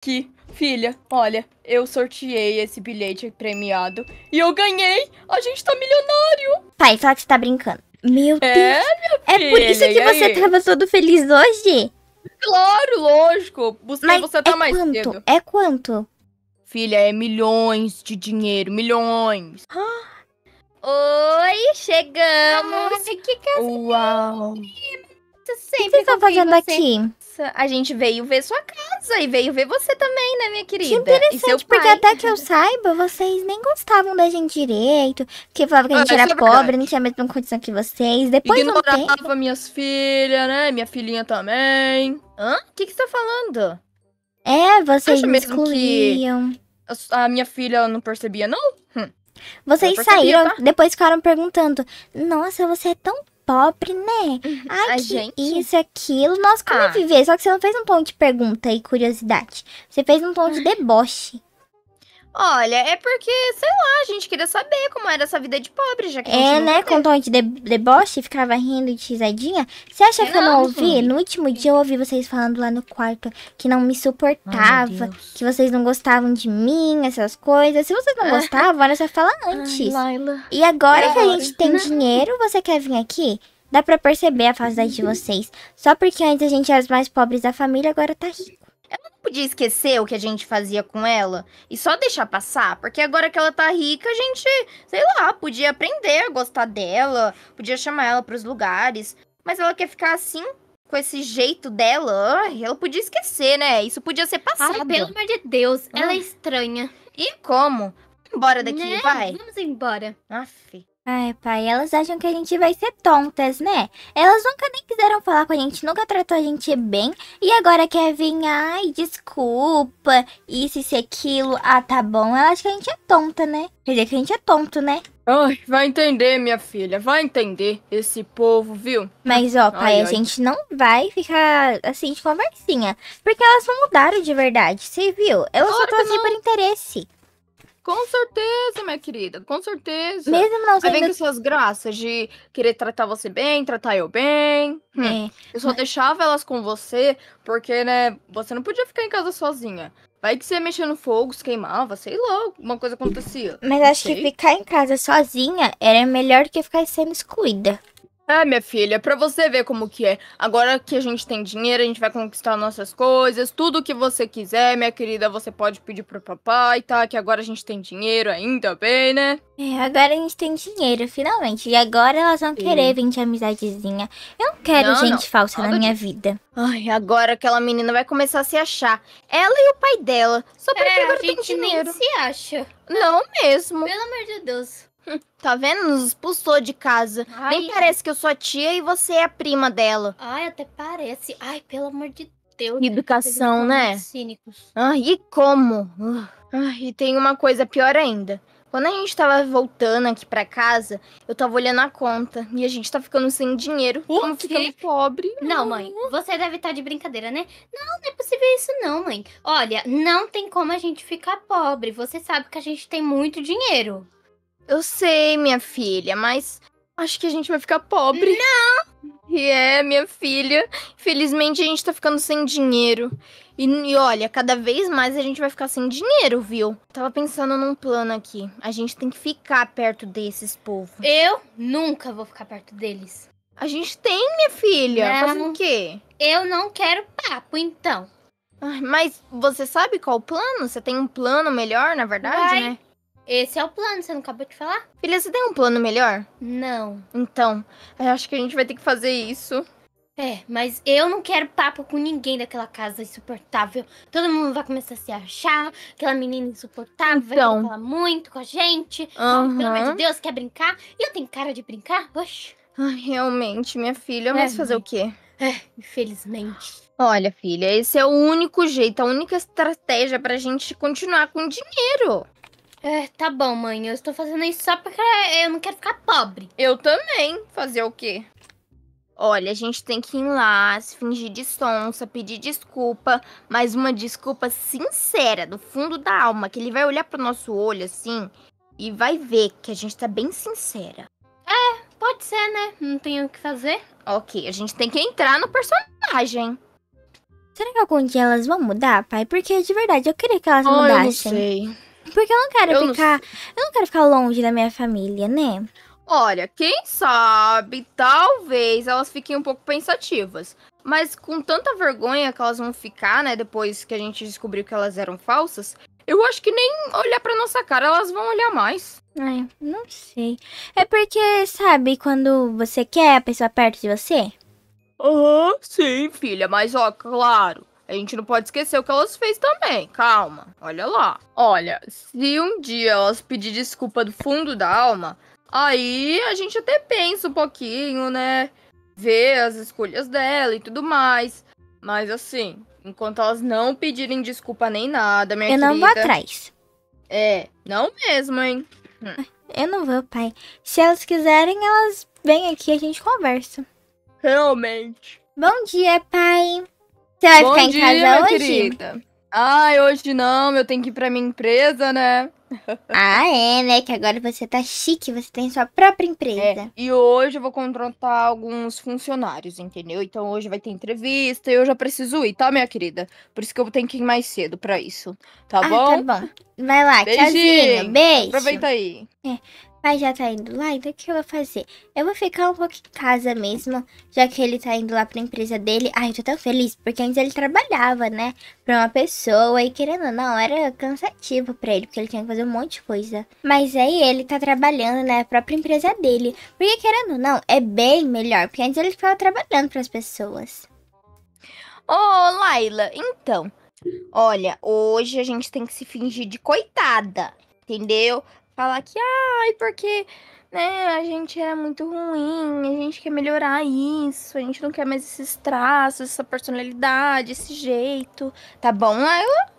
que, filha, olha, eu sorteei esse bilhete premiado e eu ganhei! A gente tá milionário! Pai, fala que você tá brincando. Meu é, Deus! Filha, é por isso que você aí? tava todo feliz hoje? Claro, lógico! Mas você tá é mais quanto? cedo. É quanto? Filha, é milhões de dinheiro, milhões! Ah. Oi, chegamos! Nossa, que casa é Uau! O que você tá fazendo você? aqui? Nossa, a gente veio ver sua casa e veio ver você também, né, minha querida? Que interessante, porque pai. até que eu saiba, vocês nem gostavam da gente direito, porque falava que a ah, gente ah, era é pobre, não tinha a mesma condição que vocês. Depois não tempo... minhas filhas, né? Minha filhinha também. Hã? O que, que você tá falando? É, vocês me excluíam. a minha filha não percebia, não? Hum. Vocês saíram, tá? depois ficaram perguntando: Nossa, você é tão pobre, né? Uhum. Ai, a que gente? isso, aquilo. Nossa, como ah. é viver? Só que você não fez um tom de pergunta e curiosidade. Você fez um tom de deboche. Olha, é porque, sei lá, a gente queria saber como era essa vida de pobre, já que a gente É, né? Com tom de deboche, ficava rindo de risadinha. Você acha é, que eu não Não, ouvi? No último dia eu ouvi vocês falando lá no quarto que não me suportava, que vocês não gostavam de mim, essas coisas. Se vocês não ah. gostavam, era só falar antes. Ai, Laila. E agora que a gente tem dinheiro, você quer vir aqui? Dá pra perceber a falsidade de vocês. Só porque antes a gente era os mais pobres da família, agora tá rico podia esquecer o que a gente fazia com ela e só deixar passar? Porque agora que ela tá rica, a gente, sei lá, podia aprender a gostar dela, podia chamar ela para os lugares. Mas ela quer ficar assim, com esse jeito dela. ela podia esquecer, né? Isso podia ser passado. Ai, pelo amor de Deus, ah. ela é ah. estranha. E como? embora daqui, né? vai. Vamos embora. Aff. Ai, pai, elas acham que a gente vai ser tontas, né? Elas nunca nem quiseram falar com a gente, nunca tratou a gente bem. E agora quer vir, ai, desculpa, isso, e aquilo. Ah, tá bom. Ela acha que a gente é tonta, né? Quer dizer, que a gente é tonto, né? Ai, vai entender, minha filha, vai entender esse povo, viu? Mas, ó, pai, ai, a ai. gente não vai ficar, assim, de conversinha. Porque elas não mudaram de verdade, você viu? Elas claro só estão aqui por interesse. Com certeza, minha querida, com certeza. Mesmo não sendo... Aí vem com suas graças de querer tratar você bem, tratar eu bem. Hum. É, Eu só mas... deixava elas com você porque, né, você não podia ficar em casa sozinha. Vai que você mexendo no fogo, se queimava, sei lá, alguma coisa acontecia. Mas acho que ficar em casa sozinha era melhor que ficar sendo excluída. É, minha filha, para você ver como que é. Agora que a gente tem dinheiro, a gente vai conquistar nossas coisas, tudo que você quiser, minha querida, você pode pedir pro papai, tá? Que agora a gente tem dinheiro, ainda bem, né? É, agora a gente tem dinheiro, finalmente. E agora elas vão Sim. querer vir de amizadezinha. Eu não quero não, gente não. falsa Nada na minha de... vida. Ai, agora aquela menina vai começar a se achar. Ela e o pai dela, só porque é, agora a gente tem dinheiro. nem se acha. Não mesmo. Pelo amor de Deus. Tá vendo? Nos expulsou de casa. Ai. Nem parece que eu sou a tia e você é a prima dela. Ai, até parece. Ai, pelo amor de Deus. Educação, né? Cínicos. Ah, e como? Ah, ah, e tem uma coisa pior ainda. Quando a gente tava voltando aqui pra casa, eu tava olhando a conta e a gente tá ficando sem dinheiro. O como quê? ficamos pobre. Não, mãe, uhum. você deve estar tá de brincadeira, né? Não, não é possível isso, não, mãe. Olha, não tem como a gente ficar pobre. Você sabe que a gente tem muito dinheiro. Eu sei, minha filha, mas acho que a gente vai ficar pobre. Não! E é, minha filha. Infelizmente a gente tá ficando sem dinheiro. E, e, olha, cada vez mais a gente vai ficar sem dinheiro, viu? Tava pensando num plano aqui. A gente tem que ficar perto desses povos. Eu nunca vou ficar perto deles. A gente tem, minha filha. Não. Fazendo o quê? Eu não quero papo, então. Ai, mas você sabe qual o plano? Você tem um plano melhor, na verdade, vai. né? Esse é o plano, você não acabou de falar? Filha, você tem um plano melhor? Não. Então, eu acho que a gente vai ter que fazer isso. É, mas eu não quero papo com ninguém daquela casa insuportável. Todo mundo vai começar a se achar, aquela menina insuportável, então. vai falar muito com a gente. Uhum. Pelo amor de Deus, quer brincar? E eu tenho cara de brincar? Oxe. Ai, realmente, minha filha, mas é, fazer mãe. o né? quê? É, infelizmente. Olha, filha, esse é o único jeito, a única estratégia pra gente continuar com dinheiro. É, tá bom, mãe. Eu estou fazendo isso só porque eu não quero ficar pobre. Eu também. Fazer o quê? Olha, a gente tem que ir lá, se fingir de sonsa, pedir desculpa, mas uma desculpa sincera, do fundo da alma, que ele vai olhar pro nosso olho assim e vai ver que a gente tá bem sincera. É, pode ser, né? Não tem o que fazer. Ok, a gente tem que entrar no personagem. Será que algum dia elas vão mudar, pai? Porque de verdade eu queria que elas oh, mudassem. Eu não sei. Porque eu não quero eu ficar. Não... Eu não quero ficar longe da minha família, né? Olha, quem sabe, talvez elas fiquem um pouco pensativas. Mas com tanta vergonha que elas vão ficar, né? Depois que a gente descobriu que elas eram falsas, eu acho que nem olhar pra nossa cara elas vão olhar mais. Ai, não sei. É porque, sabe, quando você quer a pessoa perto de você? Aham, uhum, sim, filha, mas ó, claro. A gente não pode esquecer o que elas fez também. Calma, olha lá. Olha, se um dia elas pedir desculpa do fundo da alma, aí a gente até pensa um pouquinho, né? Ver as escolhas dela e tudo mais. Mas assim, enquanto elas não pedirem desculpa nem nada, minha Eu querida, não vou atrás. É, não mesmo, hein? Hum. Eu não vou, pai. Se elas quiserem, elas vêm aqui e a gente conversa. Realmente. Bom dia, pai. Você vai Bom ficar em dia, casa hoje? Querida. Ai, hoje não, eu tenho que ir pra minha empresa, né? ah, é, né? Que agora você tá chique, você tem sua própria é, empresa. É, e hoje eu vou contratar alguns funcionários, entendeu? Então hoje vai ter entrevista e eu já preciso ir, tá, minha querida? Por isso que eu tenho que ir mais cedo pra isso, tá ah, tá bom? Tá bom. Vai lá, Beijinho. tchauzinho, beijo. Aproveita aí. É. Mas já tá indo lá, então o que eu vou fazer? Eu vou ficar um pouco em casa mesmo, já que ele tá indo lá pra empresa dele. Ai, eu tô tão feliz, porque antes ele trabalhava, né? Pra uma pessoa, e querendo ou não, era cansativo pra ele, porque ele tinha que fazer um monte de coisa. Mas aí ele tá trabalhando na né, própria empresa dele. Porque querendo ou não, é bem melhor, porque antes ele ficava trabalhando pras pessoas. Ô, oh, Laila, então. Olha, hoje a gente tem que se fingir de coitada, entendeu? falar que, ai, ah, porque né, a gente é muito ruim, a gente quer melhorar isso, a gente não quer mais esses traços, essa personalidade, esse jeito. Tá bom, Laila?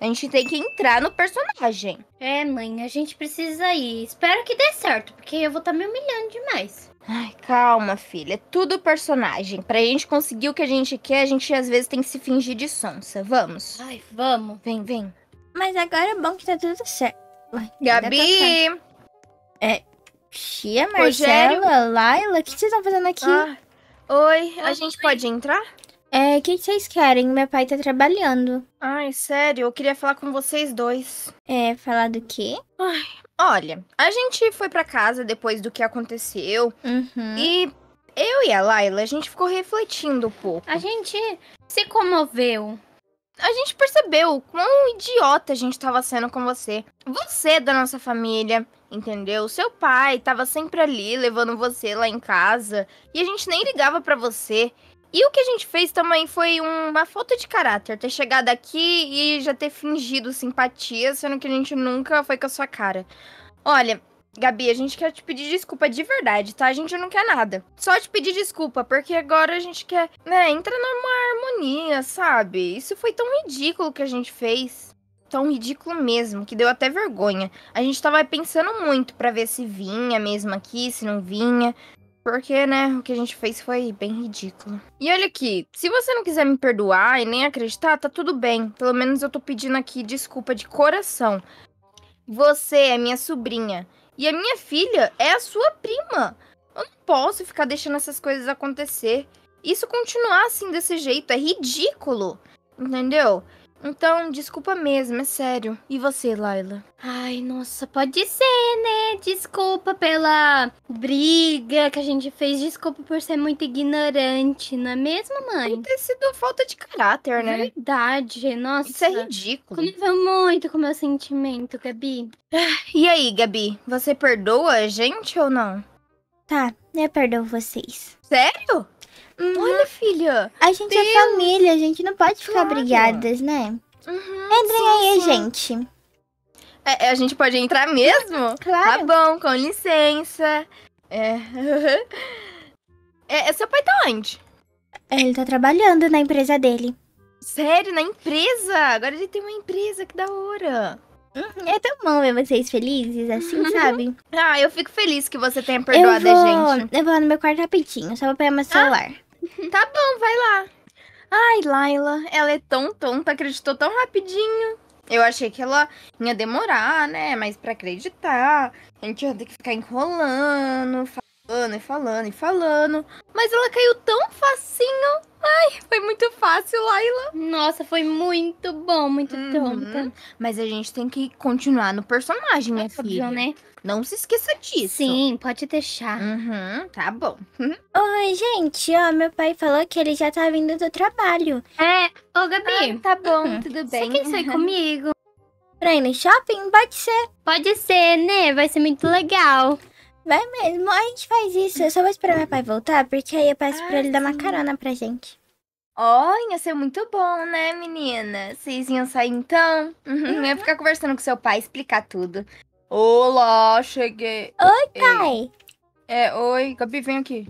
A gente tem que entrar no personagem. É, mãe, a gente precisa ir. Espero que dê certo, porque eu vou estar tá me humilhando demais. Ai, calma, filha. É tudo personagem. Pra gente conseguir o que a gente quer, a gente às vezes tem que se fingir de sonsa. Vamos. Ai, vamos. Vem, vem. Mas agora é bom que tá tudo certo. Gabi! É. Tia, Marcela, Rogério? Laila, o que vocês estão fazendo aqui? Ah, oi, a gente pode entrar? É, o que vocês querem? Meu pai tá trabalhando. Ai, sério, eu queria falar com vocês dois. É, falar do quê? Ai, olha, a gente foi para casa depois do que aconteceu. Uhum. E eu e a Laila, a gente ficou refletindo um pouco. A gente se comoveu a gente percebeu quão idiota a gente estava sendo com você. Você da nossa família, entendeu? Seu pai estava sempre ali levando você lá em casa e a gente nem ligava para você. E o que a gente fez também foi uma falta de caráter, ter chegado aqui e já ter fingido simpatia, sendo que a gente nunca foi com a sua cara. Olha, Gabi, a gente quer te pedir desculpa de verdade, tá? A gente não quer nada. Só te pedir desculpa, porque agora a gente quer, né, entra numa harmonia, sabe? Isso foi tão ridículo que a gente fez. Tão ridículo mesmo, que deu até vergonha. A gente tava pensando muito para ver se vinha mesmo aqui, se não vinha. Porque, né, o que a gente fez foi bem ridículo. E olha aqui, se você não quiser me perdoar e nem acreditar, tá tudo bem. Pelo menos eu tô pedindo aqui desculpa de coração. Você é minha sobrinha. E a minha filha é a sua prima. Eu não posso ficar deixando essas coisas acontecer. Isso continuar assim desse jeito é ridículo. Entendeu? Então, desculpa mesmo, é sério. E você, Laila? Ai, nossa, pode ser, né? Desculpa pela briga que a gente fez, desculpa por ser muito ignorante, não é mesmo, mãe? Pode ter sido falta de caráter, né? Verdade, nossa. Isso é ridículo. Conviveu muito com o meu sentimento, Gabi. Ah, e aí, Gabi, você perdoa a gente ou não? Tá, eu perdoo vocês. Sério? Uhum. Olha, filha. A gente é Deus. é família, a gente não pode ficar claro. brigadas, né? Uhum, Entrem sim, aí, sim. gente. É, é a gente pode entrar mesmo? Claro. Tá bom, com licença. É. É, é, seu pai tá onde? Ele tá trabalhando na empresa dele. Sério, na empresa? Agora ele tem uma empresa, que da hora. Uhum, é tão bom ver vocês felizes, assim, uhum. sabe? ah, eu fico feliz que você tenha perdoado vou, a gente. Eu vou no meu quarto rapidinho, só vou pegar meu ah, celular. Ah. Tá bom, vai lá. Ai, Laila, ela é tão tonta, acreditou tão rapidinho. Eu achei que ela ia demorar, né? Mas para acreditar, a gente ia ter que ficar enrolando, falando e falando e falando. Mas ela caiu tão facinho. Ai, foi muito fácil, Laila. Nossa, foi muito bom, muito uhum. tonta. Mas a gente tem que continuar no personagem, minha é filha. Né? Não se esqueça disso. Sim, pode deixar. Uhum, tá bom. Uhum. Oi, gente. Ó, meu pai falou que ele já tá vindo do trabalho. É. Ô, Gabi. Ah, tá bom, uhum. tudo bem. Você quer sair uhum. comigo? Pra ir no shopping? Pode ser. Pode ser, né? Vai ser muito legal. Vai mesmo, a gente faz isso. Eu só vou esperar meu pai voltar, porque aí eu peço ah, pra ele sim. dar uma carona pra gente. Olha, ia ser é muito bom, né, menina? Vocês iam sair então? Uhum. Eu ia uhum. ficar conversando com seu pai, explicar tudo. Olá, cheguei. Oi, pai. É, oi. Gabi, vem aqui.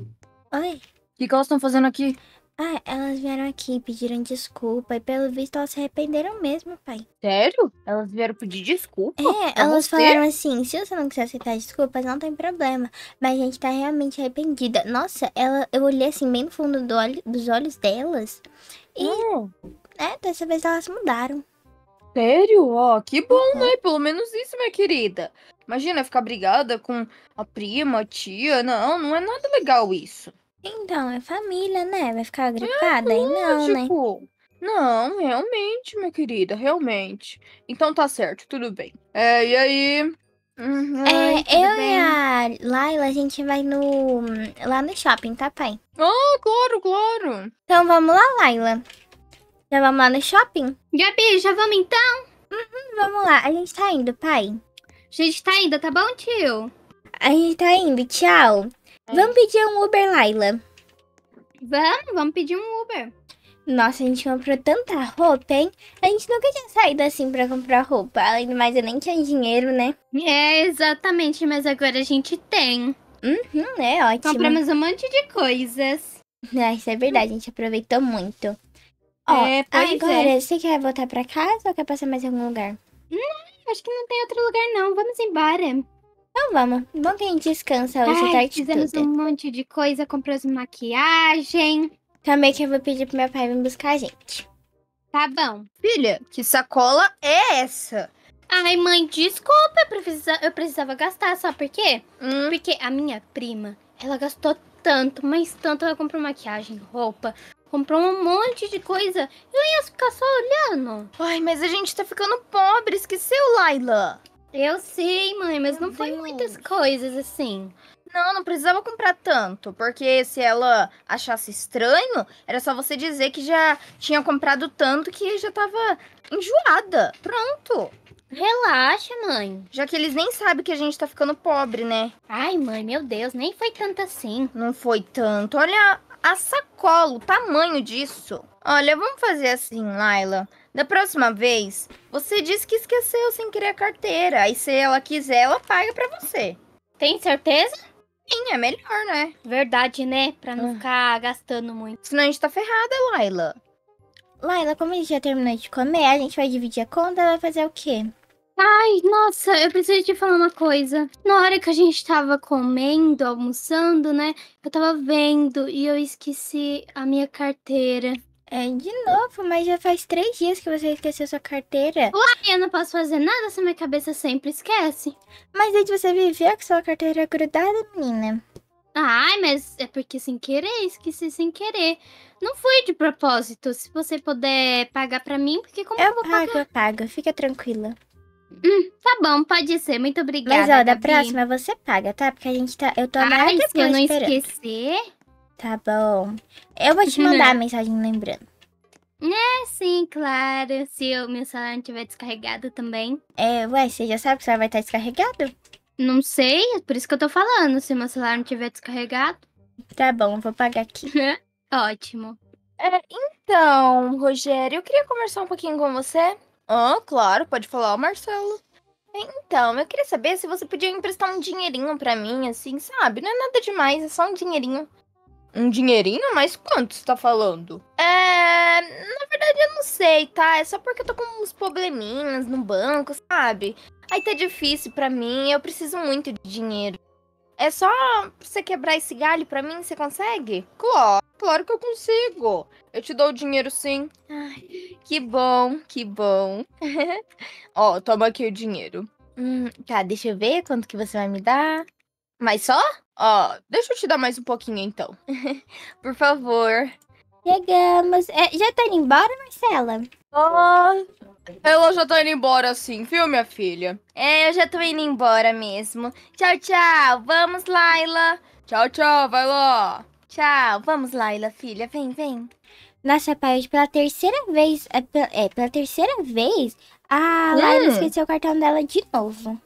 Oi. O que, que elas estão fazendo aqui? Ah, elas vieram aqui, pediram desculpa e pelo visto elas se arrependeram mesmo, pai. Sério? Elas vieram pedir desculpa? É, pra elas você? falaram assim, se você não quiser aceitar desculpas, não tem problema. Mas a gente tá realmente arrependida. Nossa, ela, eu olhei assim bem no fundo do olho, dos olhos delas e... Hum. É, dessa vez elas mudaram. Sério? Ó, oh, que bom, uhum. né? Pelo menos isso, minha querida. Imagina ficar brigada com a prima, a tia. Não, não é nada legal isso. Então, é família, né? Vai ficar gripada? É, E não, né? Não, realmente, minha querida, realmente. Então tá certo, tudo bem. É, e aí? Uhum, é, eu bem? e a Laila, a gente vai no lá no shopping, tá, pai? Ah, claro, claro. Então vamos lá, Laila. Já vamos lá no shopping? Gabi, já vamos então? Uhum, vamos lá. A gente tá indo, pai. A gente tá indo, tá bom, tio? A gente tá indo, tchau. É. Vamos pedir um Uber, Laila. Vamos, vamos pedir um Uber. Nossa, a gente comprou tanta roupa, hein? A gente nunca tinha saído assim pra comprar roupa. Além do mais, eu nem tinha dinheiro, né? É, exatamente, mas agora a gente tem. Uhum, é ótimo. Compramos um monte de coisas. Ah, isso é verdade, a gente aproveitou muito. Ó, é, pois é. agora, é. você quer voltar pra casa ou quer passar mais em algum lugar? Não, acho que não tem outro lugar, não. Vamos embora. Então vamos. Bom que a gente descansa hoje, Ai, tarde tá? fizemos tudo. um monte de coisa, compramos maquiagem. Também que eu vou pedir pro meu pai vir buscar a gente. Tá bom. Filha, que sacola é essa? Ai, mãe, desculpa, eu, eu precisava gastar, sabe por quê? Hum. Porque a minha prima, ela gastou tanto, mas tanto, ela comprou maquiagem, roupa, comprou um monte de coisa. Eu ia ficar só olhando. Ai, mas a gente tá ficando pobre, esqueceu, Laila. Eu sei, mãe, mas Meu não foi muitas coisas assim. Não, não precisava comprar tanto, porque se ela achasse estranho, era só você dizer que já tinha comprado tanto que já tava enjoada. Pronto. Relaxa, mãe. Já que eles nem sabem que a gente tá ficando pobre, né? Ai, mãe, meu Deus, nem foi tanto assim. Não foi tanto. Olha a sacola, o tamanho disso. Olha, vamos fazer assim, Laila. Da próxima vez, você diz que esqueceu sem querer a carteira. Aí se ela quiser, ela paga para você. Tem certeza? Sim, é melhor, né? Verdade, né? Pra não ah. ficar gastando muito. Senão a gente tá ferrada, Laila. Laila, como a gente já terminou de comer, a gente vai dividir a conta, vai fazer o quê? Ai, nossa, eu preciso te falar uma coisa. Na hora que a gente tava comendo, almoçando, né? Eu tava vendo e eu esqueci a minha carteira. É, de novo, mas já faz três dias que você esqueceu sua carteira. Uai, eu não posso fazer nada se minha cabeça sempre esquece. Mas desde você viveu com sua carteira grudada, menina. Ai, mas é porque sem querer, esqueci sem querer. Não foi de propósito. Se você puder pagar pra mim, porque como eu, eu vou pago, pagar? Eu pago, pago. Fica tranquila. Hum, tá bom, pode ser. Muito obrigada. Mas ó, da próxima você paga, tá? Porque a gente tá. Eu tô Ai, se eu não esperando. esquecer. Tá bom. Eu vou te mandar a mensagem lembrando. É, sim, claro. Se o meu celular não tiver descarregado também. É, ué, você já sabe que o celular vai estar tá descarregado? Não sei, é por isso que eu tô falando. Se meu celular não tiver descarregado. Tá bom, vou pagar aqui. Ótimo. É, então, Rogério, eu queria conversar um pouquinho com você. Ah, claro, pode falar, Marcelo. Então, eu queria saber se você podia emprestar um dinheirinho para mim, assim, sabe? Não é nada demais, é só um dinheirinho. Um dinheirinho? Mas quanto você tá falando? É. Na verdade, eu não sei, tá? É só porque eu tô com uns probleminhas no banco, sabe? Aí tá difícil para mim, eu preciso muito de dinheiro. É só você quebrar esse galho pra mim? Você consegue? Claro, claro que eu consigo. Eu te dou o dinheiro sim. Ai, que bom, que bom. Ó, toma aqui o dinheiro. Hum, tá, deixa eu ver quanto que você vai me dar. Mas só? Ó, deixa eu te dar mais um pouquinho então. Por favor. Chegamos. É, já tá indo embora, Marcela? Ah, ela já tá indo embora sim, viu, minha filha? É, eu já tô indo embora mesmo. Tchau, tchau. Vamos, Laila. Tchau, tchau. Vai lá. Tchau. Vamos, Laila, filha. Vem, vem. Nossa, pai, pela terceira vez. É, pela, é, pela terceira vez, ah, a hum. Laila esqueceu o cartão dela de novo.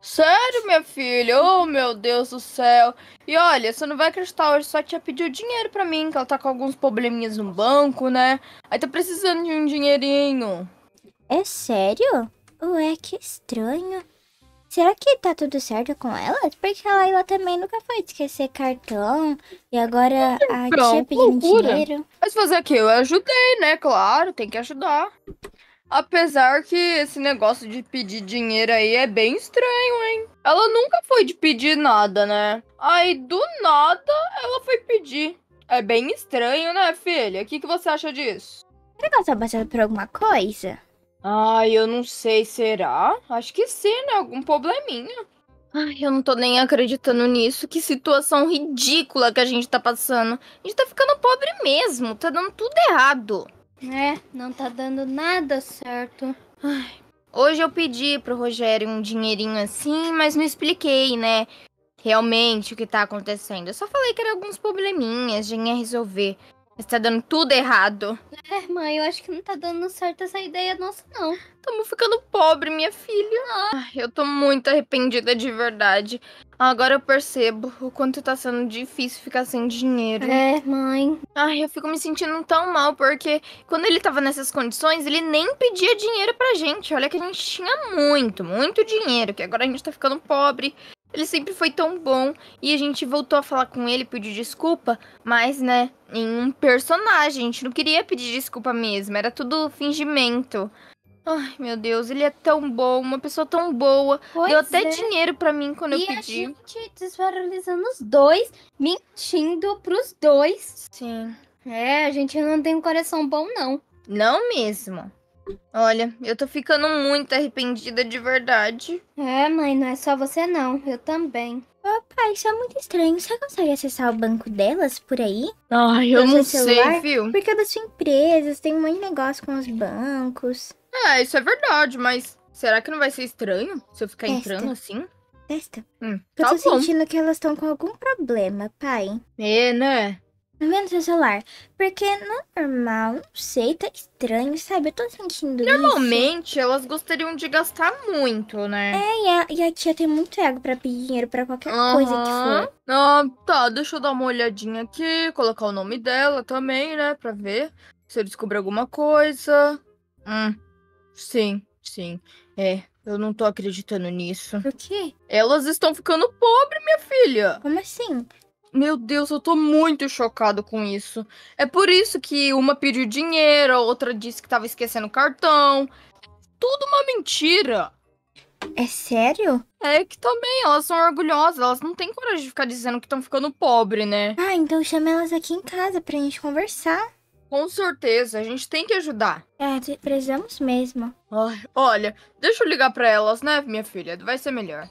Sério, minha filha? Oh, meu Deus do céu. E olha, você não vai acreditar, hoje só tinha pedido dinheiro pra mim, que ela tá com alguns probleminhas no banco, né? Aí tá precisando de um dinheirinho. É sério? Ué, que estranho. Será que tá tudo certo com ela? Porque a Laila também nunca foi esquecer cartão. E agora a Pronto, tia pedindo loucura. dinheiro. Mas fazer o quê? Eu ajudei, né? Claro, tem que ajudar. Apesar que esse negócio de pedir dinheiro aí é bem estranho, hein? Ela nunca foi de pedir nada, né? Aí do nada ela foi pedir. É bem estranho, né, filha? O que, que você acha disso? Será que ela tá passando por alguma coisa? Ai, eu não sei, será? Acho que sim, né? Algum probleminha. Ai, eu não tô nem acreditando nisso. Que situação ridícula que a gente tá passando. A gente tá ficando pobre mesmo. Tá dando tudo errado. É, não tá dando nada certo. Ai. Hoje eu pedi pro Rogério um dinheirinho assim, mas não expliquei, né? Realmente o que tá acontecendo. Eu só falei que era alguns probleminhas, já ia resolver. Mas tá dando tudo errado. É, mãe, eu acho que não tá dando certo essa ideia nossa, não. Tamo ficando pobre, minha filha. Ai, eu tô muito arrependida de verdade. Agora eu percebo o quanto tá sendo difícil ficar sem dinheiro. É, mãe. Ai, eu fico me sentindo tão mal, porque quando ele tava nessas condições, ele nem pedia dinheiro pra gente. Olha que a gente tinha muito, muito dinheiro, que agora a gente tá ficando pobre. Ele sempre foi tão bom e a gente voltou a falar com ele, pedir desculpa, mas, né, em um personagem. A gente não queria pedir desculpa mesmo, era tudo fingimento. Ai, meu Deus, ele é tão bom, uma pessoa tão boa. Pois Deu até é. dinheiro para mim quando e eu pedi. E a gente desvalorizando os dois, mentindo pros dois. Sim. É, a gente não tem um coração bom, não. Não mesmo. Olha, eu tô ficando muito arrependida de verdade. É, mãe, não é só você não, eu também. Ô, pai, isso é muito estranho. Você consegue acessar o banco delas por aí? Ai, eu não sei, viu? Porque é da sua empresa, tem um monte de negócio com os bancos. É, isso é verdade, mas será que não vai ser estranho se eu ficar Testa. entrando assim? Testa. Hum, eu tá tô bom. sentindo que elas estão com algum problema, pai. É, né? vendo seu celular. Porque não é normal, não sei, tá estranho, sabe? Eu tô sentindo Normalmente, isso. elas gostariam de gastar muito, né? É, e a, e a tia tem muito ego pra pedir dinheiro pra qualquer uhum. coisa que for. Ah, tá, deixa eu dar uma olhadinha aqui, colocar o nome dela também, né? Pra ver se eu descobrir alguma coisa. Hum, sim, sim. É, eu não tô acreditando nisso. O quê? Elas estão ficando pobres, minha filha. Como assim? Meu Deus, eu tô muito chocado com isso. É por isso que uma pediu dinheiro, a outra disse que tava esquecendo o cartão. Tudo uma mentira. É sério? É que também, elas são orgulhosas, elas não têm coragem de ficar dizendo que estão ficando pobre, né? Ah, então chama elas aqui em casa pra gente conversar. Com certeza, a gente tem que ajudar. É, precisamos mesmo. Ai, olha, deixa eu ligar para elas, né, minha filha? Vai ser melhor.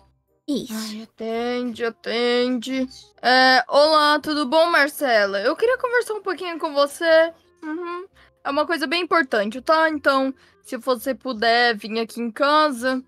Isso. Ai, atende, atende. É, olá, tudo bom, Marcela? Eu queria conversar um pouquinho com você. Uhum. É uma coisa bem importante, tá? Então, se você puder vir aqui em casa,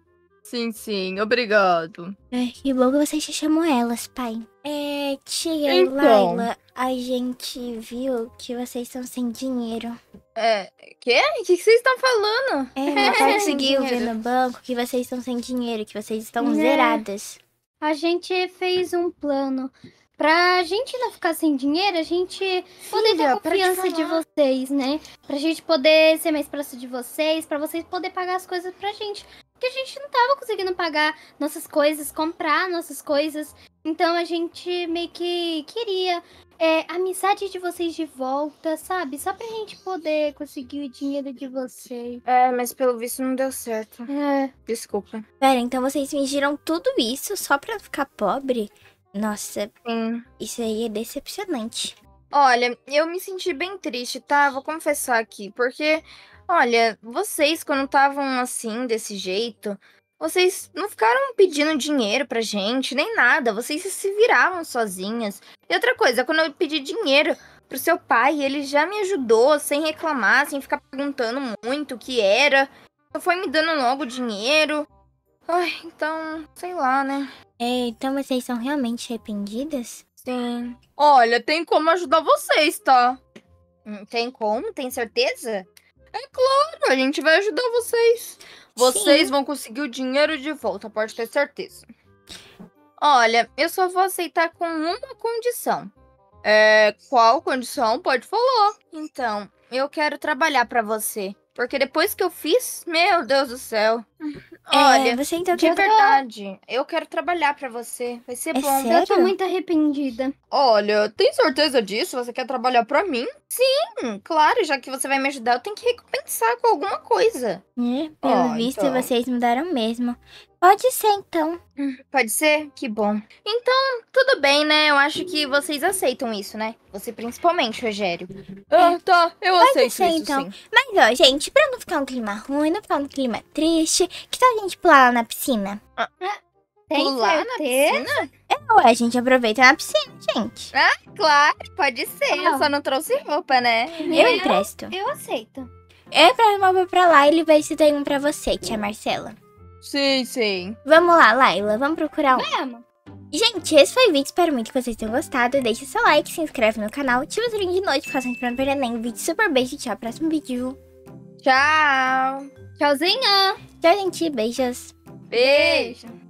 Sim, sim, obrigado. E que bom que você chamou elas, pai. É, tia então... Laila, a gente viu que vocês estão sem dinheiro. É, quê? O que vocês estão falando? É, ela conseguiu ver no banco que vocês estão sem dinheiro, que vocês estão é. zeradas. A gente fez um plano. Pra gente não ficar sem dinheiro, a gente poder ter confiança de vocês, né? Pra gente poder ser mais próximo de vocês, pra vocês poderem pagar as coisas pra gente porque a gente não tava conseguindo pagar nossas coisas, comprar nossas coisas. Então a gente meio que queria é, a amizade de vocês de volta, sabe? Só pra gente poder conseguir o dinheiro de vocês. É, mas pelo visto não deu certo. É. Desculpa. Pera, então vocês fingiram tudo isso só pra ficar pobre? Nossa, Sim. isso aí é decepcionante. Olha, eu me senti bem triste, tá? Vou confessar aqui, porque Olha, vocês quando estavam assim, desse jeito, vocês não ficaram pedindo dinheiro pra gente, nem nada. Vocês se viravam sozinhas. E outra coisa, quando eu pedi dinheiro pro seu pai, ele já me ajudou sem reclamar, sem ficar perguntando muito o que era. Só foi me dando logo dinheiro. Ai, então, sei lá, né? É, então vocês são realmente arrependidas? Sim. Olha, tem como ajudar vocês, tá? Hum, tem como? Tem certeza? É claro, a gente vai ajudar vocês. Vocês Sim. vão conseguir o dinheiro de volta, pode ter certeza. Olha, eu só vou aceitar com uma condição. É, qual condição? Pode falar. Então, eu quero trabalhar para você. Porque depois que eu fiz, meu Deus do céu. É, Olha, é, você então de verdade, trabalhar. eu quero trabalhar para você. Vai ser é bom. Sério? Eu tô muito arrependida. Olha, tem certeza disso? Você quer trabalhar para mim? Sim, claro, já que você vai me ajudar, eu tenho que recompensar com alguma coisa. É, pelo oh, visto, então... vocês mudaram mesmo. Pode ser, então. Hum, pode ser? Que bom. Então, tudo bem, né? Eu acho que vocês aceitam isso, né? Você principalmente, Rogério. É. Ah, tá. Eu Pode aceito ser, isso, então. Sim. Mas, ó, gente, pra não ficar um clima ruim, não ficar um clima triste, que tal a gente pular lá na piscina? Ah. Tem pular certeza? na piscina? É, ué, a gente aproveita na piscina, gente. Ah, claro, pode ser. Eu ah. só não trouxe roupa, né? Eu, empresto. Eu aceito. É pra roupa pra lá e ele vai se dar um pra você, tia Marcela. Sim, sim. Vamos lá, Laila, vamos procurar um. Vamos. Gente, esse foi o vídeo, espero muito que vocês tenham gostado. Deixe seu like, se inscreve no canal, ativa o sininho de notificações pra não perder nenhum vídeo. Super beijo, tchau, próximo vídeo. Tchau. Tchauzinho. Tchau, gente, beijos. Beijo.